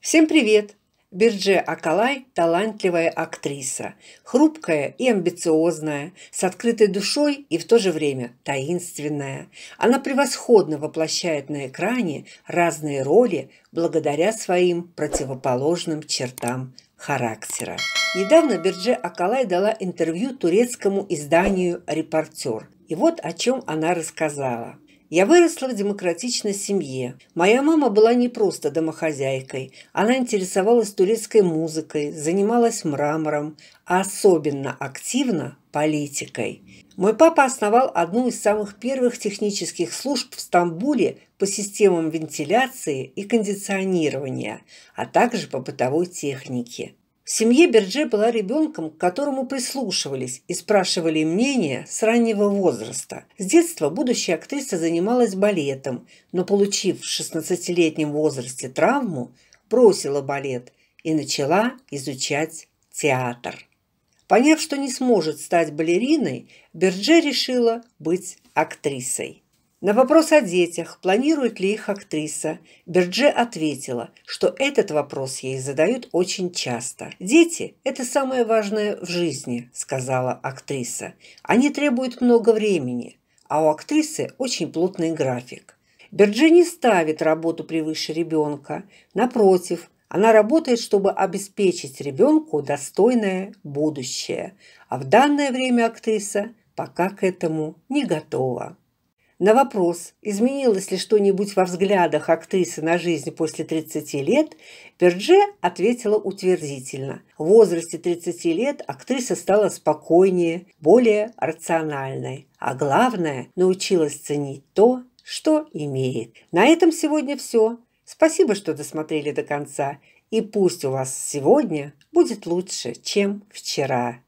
Всем привет! Бирже Акалай – талантливая актриса, хрупкая и амбициозная, с открытой душой и в то же время таинственная. Она превосходно воплощает на экране разные роли благодаря своим противоположным чертам характера. Недавно Бирже Акалай дала интервью турецкому изданию «Репортер». И вот о чем она рассказала. Я выросла в демократичной семье. Моя мама была не просто домохозяйкой. Она интересовалась турецкой музыкой, занималась мрамором, а особенно активно политикой. Мой папа основал одну из самых первых технических служб в Стамбуле по системам вентиляции и кондиционирования, а также по бытовой технике. Семье Берже была ребенком, к которому прислушивались и спрашивали мнение с раннего возраста. С детства будущая актриса занималась балетом, но, получив в 16-летнем возрасте травму, бросила балет и начала изучать театр. Поняв, что не сможет стать балериной, Берже решила быть актрисой. На вопрос о детях, планирует ли их актриса, Бердже ответила, что этот вопрос ей задают очень часто. «Дети – это самое важное в жизни», – сказала актриса. «Они требуют много времени, а у актрисы очень плотный график». Бердже не ставит работу превыше ребенка. Напротив, она работает, чтобы обеспечить ребенку достойное будущее. А в данное время актриса пока к этому не готова. На вопрос, изменилось ли что-нибудь во взглядах актрисы на жизнь после 30 лет, Пердже ответила утвердительно. В возрасте 30 лет актриса стала спокойнее, более рациональной, а главное, научилась ценить то, что имеет. На этом сегодня все. Спасибо, что досмотрели до конца. И пусть у вас сегодня будет лучше, чем вчера.